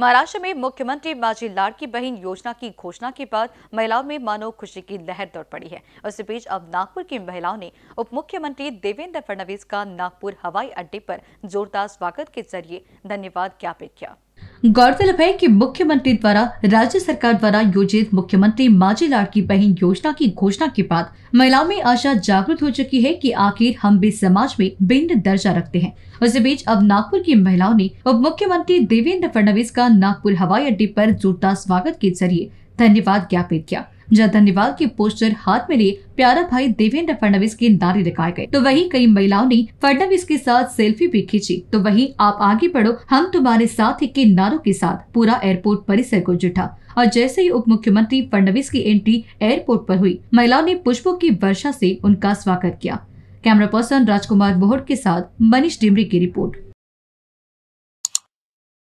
महाराष्ट्र में मुख्यमंत्री माझी लाड़की बहन योजना की घोषणा के बाद महिलाओं में मानव खुशी की लहर दौड़ पड़ी है उस बीच अब नागपुर की महिलाओं ने उप मुख्यमंत्री देवेंद्र फडणवीस का नागपुर हवाई अड्डे पर जोरदार स्वागत के जरिए धन्यवाद ज्ञापित किया गौरतलब है कि मुख्यमंत्री द्वारा राज्य सरकार द्वारा योजित मुख्यमंत्री माझी लाड़की बहन योजना की घोषणा के बाद महिलाओं में आशा जागृत हो चुकी है कि आखिर हम भी समाज में भिन्न दर्जा रखते हैं उसी बीच अब नागपुर की महिलाओं ने उप मुख्यमंत्री देवेंद्र फडणवीस का नागपुर हवाई अड्डे पर जोरदार स्वागत के जरिए धन्यवाद ज्ञापित किया जनता निवाल के पोस्टर हाथ में लिए प्यारा भाई देवेंद्र फडनवीस के नारे दिखाए गए तो वही कई महिलाओं ने फडनवीस के साथ सेल्फी भी खींची तो वही आप आगे बढ़ो हम तुम्हारे साथ ही के नारों के साथ पूरा एयरपोर्ट परिसर को जुटा और जैसे ही उप मुख्यमंत्री फडनवीस की एंट्री एयरपोर्ट पर हुई महिलाओं ने पुष्पों की वर्षा से उनका स्वागत किया कैमरा पर्सन राजकुमार बोहट के साथ मनीष डिमरी की रिपोर्ट